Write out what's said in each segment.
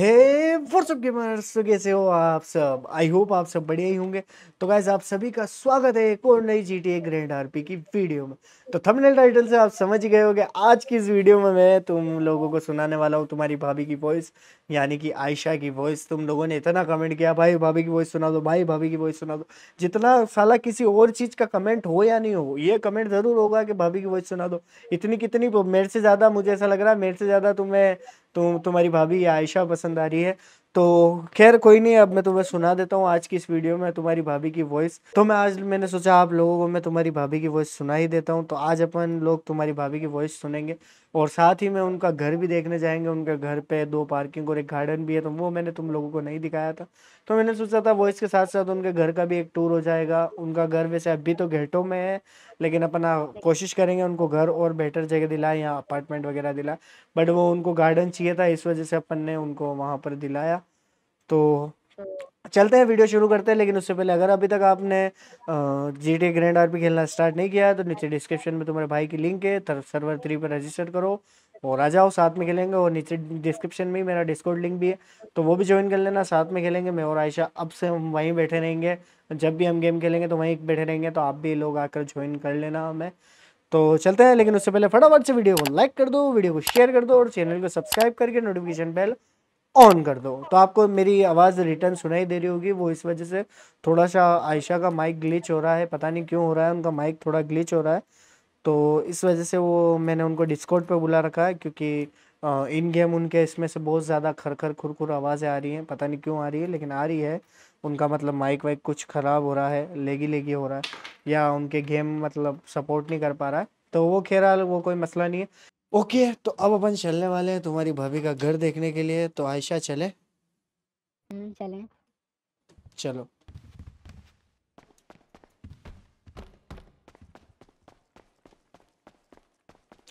हे WhatsApp gamers कैसे हो आप सब आई होप आप सब बढ़िया ही होंगे तो गाइज आप सभी का स्वागत है एक और नई G T A grand RP की वीडियो में तो थंबनेल टाइटल से आप समझ गए होंगे आज की इस वीडियो में मैं तुम लोगों को सुनाने वाला हूँ तुम्हारी भाभी की वॉइस यानी कि आयशा की वॉइस तुम लोगों ने इतना कमेंट किया भाई भाभी की वॉइस सुना दो भाई भाभी की वॉइस सुना दो जितना साला किसी और चीज़ का कमेंट हो या नहीं हो ये कमेंट ज़रूर होगा कि भाभी की वॉइस सुना दो इतनी कितनी मेरे से ज़्यादा मुझे ऐसा लग रहा है मेरे से ज़्यादा तुम्हें तो तुम्हारी भाभी आयशा पसंद आ रही है तो खैर कोई नहीं अब मैं तुम्हें सुना देता हूँ आज की इस वीडियो में तुम्हारी भाभी की वॉइस तो मैं आज मैंने सोचा आप लोगों को मैं तुम्हारी भाभी की वॉइस सुना ही देता हूँ तो आज अपन लोग तुम्हारी भाभी की वॉइस सुनेंगे और साथ ही में उनका घर भी देखने जाएंगे उनके घर पे दो पार्किंग और एक गार्डन भी है तो वो मैंने तुम लोगों को नहीं दिखाया था तो मैंने सोचा था वॉइस के साथ साथ उनके घर का भी एक टूर हो जाएगा उनका घर वैसे अभी तो घेटों में है लेकिन अपना कोशिश करेंगे उनको घर और बेटर जगह दिलाए या अपार्टमेंट वगैरह दिलाए बट वो उनको गार्डन चाहिए था इस वजह से अपन ने उनको वहाँ पर दिलाया तो चलते हैं वीडियो शुरू करते हैं लेकिन उससे पहले अगर अभी तक आपने G T grand R P खेलना स्टार्ट नहीं किया है तो नीचे डिस्क्रिप्शन में तुम्हारे भाई की लिंक है सर्वर थ्री पर रजिस्टर करो और आ जाओ साथ में खेलेंगे और नीचे डिस्क्रिप्शन में ही मेरा डिस्कॉर्ड लिंक भी है तो वो भी ज्वाइन कर लेना साथ में खेलेंगे मैं और आयशा अब से हम वहीं बैठे रहेंगे जब भी हम गेम खेलेंगे तो वहीं बैठे रहेंगे तो आप भी लोग आकर ज्वाइन कर लेना हमें तो चलते हैं लेकिन उससे पहले फटाफट से वीडियो को लाइक कर दो वीडियो को शेयर कर दो और चैनल को सब्सक्राइब करके नोटिफिकेशन बेल ऑन कर दो तो आपको मेरी आवाज़ रिटर्न सुनाई दे रही होगी वो इस वजह से थोड़ा सा आयशा का माइक ग्लिच हो रहा है पता नहीं क्यों हो रहा है उनका माइक थोड़ा ग्लिच हो रहा है तो इस वजह से वो मैंने उनको डिस्कॉर्ड पे बुला रखा है क्योंकि इन गेम उनके इसमें से बहुत ज़्यादा खर खर खुर खुर आवाज़ें आ रही हैं पता नहीं क्यों आ रही है लेकिन आ रही है उनका मतलब माइक वाइक कुछ ख़राब हो रहा है लेगी लेगी हो रहा है या उनके गेम मतलब सपोर्ट नहीं कर पा रहा है तो वो खेरा वो कोई मसला नहीं है ओके okay, तो अब अपन चलने वाले हैं तुम्हारी भाभी का घर देखने के लिए तो आयशा चले हम्म, चले चलो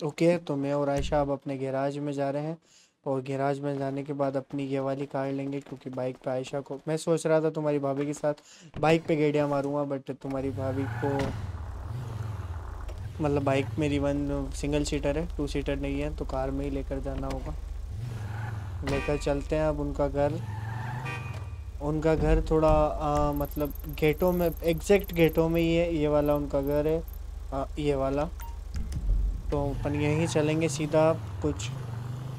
ओके okay, तो मैं और आयशा अब अपने गैराज में जा रहे हैं और गैराज में जाने के बाद अपनी ये वाली कार लेंगे क्योंकि बाइक पे आयशा को मैं सोच रहा था तुम्हारी भाभी के साथ बाइक पे गेड़िया मारूंगा बट तुम्हारी भाभी को मतलब बाइक मेरी वन सिंगल सीटर है टू सीटर नहीं है तो कार में ही लेकर जाना होगा लेकर चलते हैं अब उनका घर उनका घर थोड़ा आ, मतलब गेटों में एग्जैक्ट गेटों में ही है ये वाला उनका घर है आ, ये वाला तो अपन यहीं चलेंगे सीधा कुछ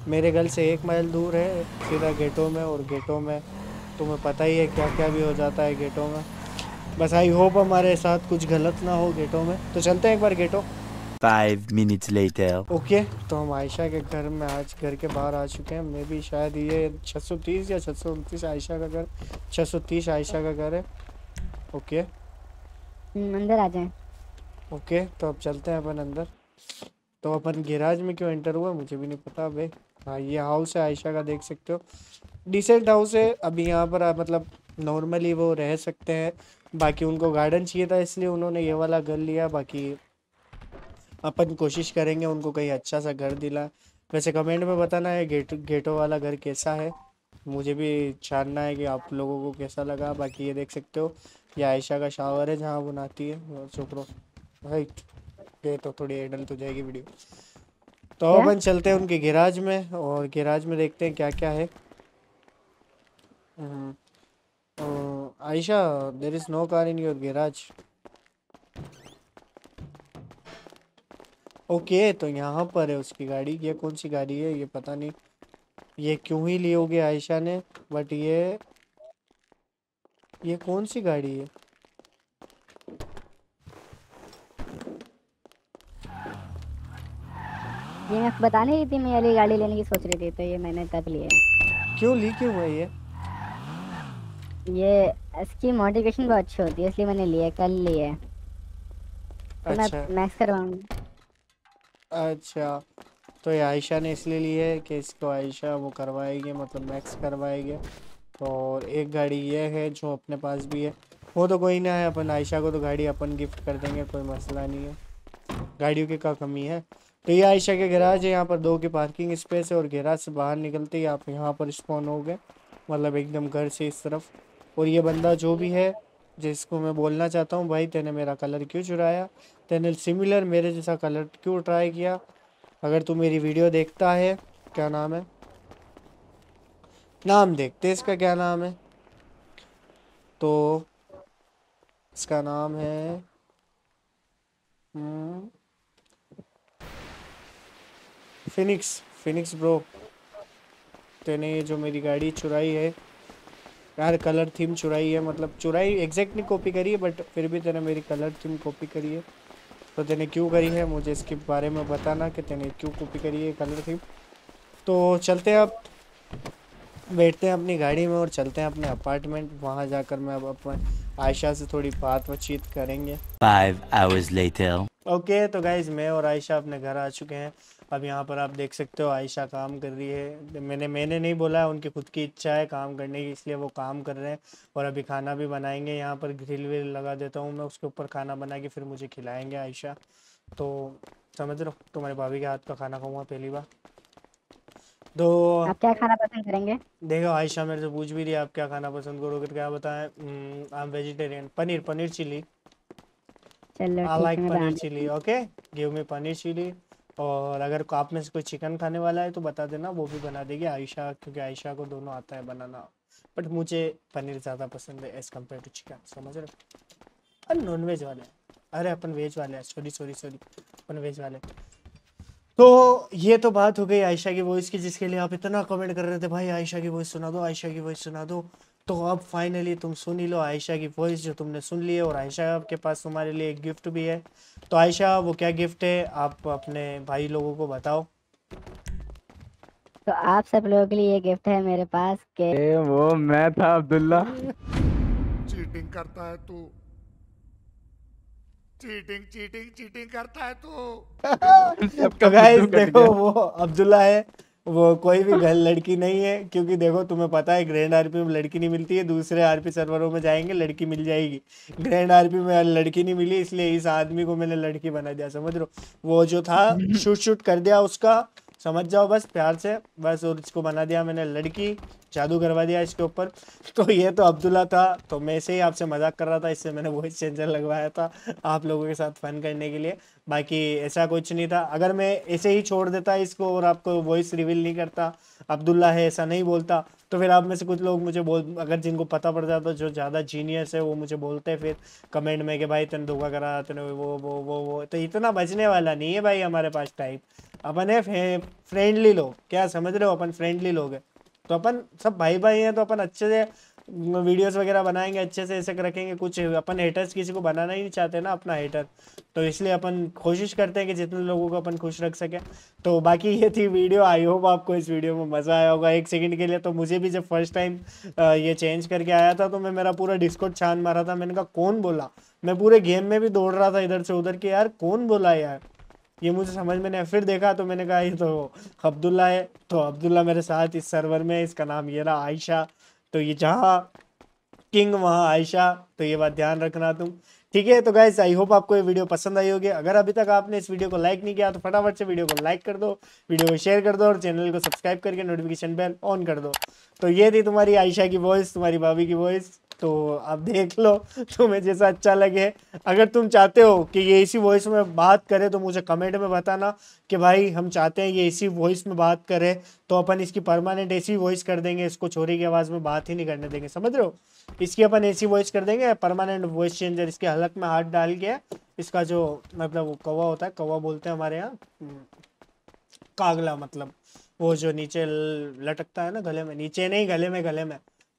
मेरे घर से एक माइल दूर है सीधा गेटों में और गेटों में तुम्हें पता ही है क्या क्या भी हो जाता है गेटों में बस आई होप हमारे साथ कुछ गलत ना हो गेटों में तो चलते हैं एक बार गेटो फाइव मिनट्स लेटर ओके तो हम आयशा के घर में आज घर के बाहर आ चुके हैं मे भी शायद ये 630 या 629 आयशा का घर 630 आयशा का घर है ओके अंदर आ जाए ओके तो अब चलते हैं अपन अंदर तो अपन गैराज में क्यों एंटर हुआ मुझे भी नहीं पता भाई हाँ ये हाउस है आयशा का देख सकते हो डिसेंट हाउस है अभी यहाँ पर मतलब नॉर्मली वो रह सकते हैं बाकी उनको गार्डन चाहिए था इसलिए उन्होंने ये वाला घर लिया बाकी अपन कोशिश करेंगे उनको कहीं अच्छा सा घर दिला वैसे कमेंट में बताना है गेट गेटों वाला घर कैसा है मुझे भी जानना है कि आप लोगों को कैसा लगा बाकी ये देख सकते हो ये आयशा का शावर है जहाँ वो नहाती है शुक्रो राइट ये तो थोड़ी एडल्ट तो हो जाएगी वीडियो तो अपन चलते हैं उनके गैराज में और गैराज में देखते हैं क्या क्या है हम्म। Aisha, there is no car in your garage. Okay okay, तो यहाँ पर है उसकी गाड़ी ये कौन सी गाड़ी है ये पता नहीं ये क्यों ही ली होगी आयशा ने बट ये ये कौन सी गाड़ी है ये मैं बता नहीं रही थी मैं अली गाड़ी लेने की सोच रही थी तो ये मैंने तब लिया क्यों ली क्यों हुआ ये ये इसकी मोटिवेशन बहुत अच्छी होती है इसलिए मैंने लिया कल लिया तो अच्छा। मैं मैक्स करवाऊंगा अच्छा तो ये आयशा ने इसलिए लिया है कि इसको आयशा वो करवाएगी मतलब मैक्स करवाएगी और तो एक गाड़ी ये है जो अपने पास भी है वो तो कोई ना है अपन आयशा को तो गाड़ी अपन गिफ्ट कर देंगे कोई मसला नहीं है गाड़ियों की क्या कमी है तो ये आयशा के गैराज है यहाँ पर दो की पार्किंग स्पेस है और गैराज से बाहर निकलते ही आप यहाँ पर स्पॉन हो गए मतलब एकदम घर से इस तरफ और ये बंदा जो भी है जिसको मैं बोलना चाहता हूँ भाई तेने मेरा कलर क्यों चुराया तेने सिमिलर मेरे जैसा कलर क्यों ट्राई किया अगर तू मेरी वीडियो देखता है क्या नाम है नाम देखते इसका क्या नाम है तो इसका नाम है फिनिक्स फिनिक्स ब्रो तेने ये जो मेरी गाड़ी चुराई है यार कलर थीम चुराई है मतलब चुराई एग्जैक्ट नहीं कॉपी करी है बट फिर भी तेने मेरी कलर थीम कॉपी करी है तो तेने क्यों करी है मुझे इसके बारे में बताना कि तेने क्यों कॉपी करी है कलर थीम तो चलते हैं अब बैठते हैं अपनी गाड़ी में और चलते हैं अपने अपार्टमेंट वहाँ जाकर मैं अब अपने आयशा से थोड़ी बात बातचीत करेंगे ओके okay, तो गाइज मैं और आयशा अपने घर आ चुके हैं अब यहाँ पर आप देख सकते हो आयशा काम कर रही है मैंने मैंने नहीं बोला उनकी खुद की इच्छा है काम करने की इसलिए वो काम कर रहे हैं और अभी खाना भी बनाएंगे यहाँ पर ग्रिल विल लगा देता हूँ मैं उसके ऊपर खाना बना के फिर मुझे खिलाएंगे आयशा तो समझ लो तुम्हारे भाभी के हाथ का खाना खाऊंगा पहली बार तो आप क्या खाना पसंद करेंगे देखो आयशा मेरे से पूछ भी रही है आप क्या खाना पसंद करोगे तो क्या बताएं I am vegetarian paneer paneer chilli चलो I like paneer chilli okay give me paneer chilli और अगर आप में से कोई चिकन खाने वाला है तो बता देना वो भी बना देगी आयशा क्योंकि आयशा को दोनों आता है बनाना बट मुझे पनीर ज़्यादा पसंद है एज़ कम्पेयर टू चिकन समझ रहे अरे नॉन वेज वाले अरे अपन वेज वाले हैं सॉरी सॉरी सॉरी अपन वेज वाले तो ये तो बात हो गई आयशा की वॉइस की जिसके लिए आप इतना कमेंट कर रहे थे भाई आयशा की वॉइस सुना दो आयशा की वॉइस सुना दो तो अब फाइनली तुम सुन ही लो आयशा की वॉइस जो तुमने सुन ली है और आयशा के पास तुम्हारे लिए एक गिफ्ट भी है तो आयशा वो क्या गिफ्ट है आप अपने भाई लोगों को बताओ तो आप सब लोगों के लिए ये गिफ्ट है मेरे पास के ए, वो मैं था अब्दुल्ला चीटिंग करता है तू चीटिंग चीटिंग चीटिंग करता है तू तो देखो वो अब्दुल्ला है वो कोई भी गर्ल लड़की नहीं है क्योंकि देखो तुम्हें पता है ग्रैंड आरपी में लड़की नहीं मिलती है दूसरे आरपी सर्वरों में जाएंगे लड़की मिल जाएगी ग्रैंड आरपी में लड़की नहीं मिली इसलिए इस आदमी को मैंने लड़की बना दिया समझ लो वो जो था शूट शूट कर दिया उसका समझ जाओ बस प्यार से बस और उसको बना दिया मैंने लड़की जादू करवा दिया इसके ऊपर तो ये तो अब्दुल्ला था तो मैं से ही आपसे मजाक कर रहा था इससे मैंने वॉइस चेंजर लगवाया था आप लोगों के साथ फ़न करने के लिए बाकी ऐसा कुछ नहीं था अगर मैं ऐसे ही छोड़ देता इसको और आपको वॉइस रिवील नहीं करता अब्दुल्ला है ऐसा नहीं बोलता तो फिर आप में से कुछ लोग मुझे बोल अगर जिनको पता पड़ जाता जो ज़्यादा जीनियस है वो मुझे बोलते हैं फिर कमेंट में कि भाई तने धोखा करा तेने वो वो वो वो तो इतना बचने वाला नहीं है भाई हमारे पास टाइप अपन है फ्रेंडली लोग क्या समझ रहे हो अपन फ्रेंडली लोग हैं तो अपन सब भाई भाई हैं तो अपन अच्छे से वीडियोस वगैरह बनाएंगे अच्छे से ऐसे रखेंगे कुछ अपन हेटर्स किसी को बनाना ही नहीं चाहते ना अपना हेटर तो इसलिए अपन कोशिश करते हैं कि जितने लोगों को अपन खुश रख सकें तो बाकी ये थी वीडियो आई होप आपको इस वीडियो में मज़ा आया होगा एक सेकंड के लिए तो मुझे भी जब फर्स्ट टाइम ये चेंज करके आया था तो मैं मेरा पूरा डिस्कोट छान मारा था मैंने कहा कौन बोला मैं पूरे गेम में भी दौड़ रहा था इधर से उधर के यार कौन बोला यार ये मुझे समझ में नहीं फिर देखा तो मैंने कहा ये तो अब्दुल्ला है तो अब्दुल्ला मेरे साथ इस सर्वर में इसका नाम ये रहा आयशा तो ये जहाँ किंग वहाँ आयशा तो ये बात ध्यान रखना तुम ठीक है तो गाइज आई होप आपको ये वीडियो पसंद आई होगी अगर अभी तक आपने इस वीडियो को लाइक नहीं किया तो फटाफट से वीडियो को लाइक कर दो वीडियो को शेयर कर दो और चैनल को सब्सक्राइब करके नोटिफिकेशन बेल ऑन कर दो तो ये थी तुम्हारी आयशा की वॉइस तुम्हारी भाभी की वॉइस तो आप देख लो तुम्हें जैसा अच्छा लगे अगर तुम चाहते हो कि ये इसी वॉइस में बात करें तो मुझे कमेंट में बताना कि भाई हम चाहते हैं ये इसी वॉइस में बात करें तो अपन इसकी परमानेंट ऐसी वॉइस कर देंगे इसको छोरी की आवाज़ में बात ही नहीं करने देंगे समझ रहे हो इसकी अपन ऐसी वॉइस कर देंगे परमानेंट वॉइस चेंजर इसके हलक में हाथ डाल के इसका जो मतलब वो कौवा होता है कौवा बोलते हैं हमारे यहाँ हम्म, कागला मतलब वो जो नीचे लटकता है ना गले में नीचे नहीं गले में गले में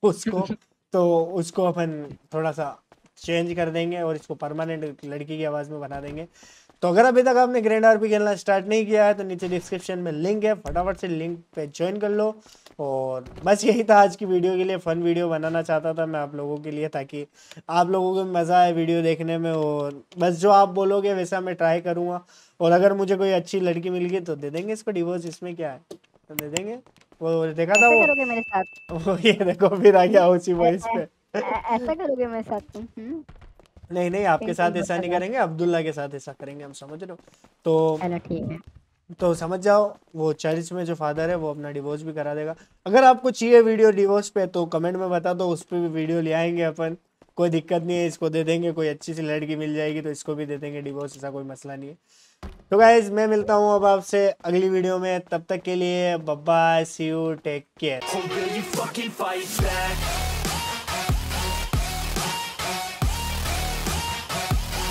उसको तो उसको अपन थोड़ा सा चेंज कर देंगे और इसको परमानेंट लड़की की आवाज़ में बना देंगे तो अगर अभी तक आपने ग्रैंड आरपी खेलना स्टार्ट नहीं किया है तो नीचे डिस्क्रिप्शन में लिंक है फटाफट से लिंक पे ज्वाइन कर लो और बस यही था आज की वीडियो के लिए फ़न वीडियो बनाना चाहता था मैं आप लोगों के लिए ताकि आप लोगों को मज़ा आए वीडियो देखने में और बस जो आप बोलोगे वैसा मैं ट्राई करूँगा और अगर मुझे कोई अच्छी लड़की मिल गई तो दे देंगे इसको डिवोर्स इसमें क्या है तो दे देंगे वो देखा था वो करोगे मेरे साथ वो ये देखो फिर आ गया उसी वॉइस पे ऐसा करोगे मेरे साथ तुम हम्म। नहीं नहीं आपके साथ ऐसा नहीं करेंगे अब्दुल्ला के साथ ऐसा करेंगे हम समझ रहे तो ठीक है तो समझ जाओ वो चर्च में जो फादर है वो अपना डिवोर्स भी करा देगा अगर आपको चाहिए वीडियो डिवोर्स पे तो कमेंट में बता दो उस पर भी वीडियो ले आएंगे अपन कोई दिक्कत नहीं है इसको दे देंगे कोई अच्छी सी लड़की मिल जाएगी तो इसको भी दे देंगे डिवोर्स ऐसा कोई मसला नहीं है तो गाइज मैं मिलता हूँ अब आपसे अगली वीडियो में तब तक के लिए बब्बा सी यू टेक केयर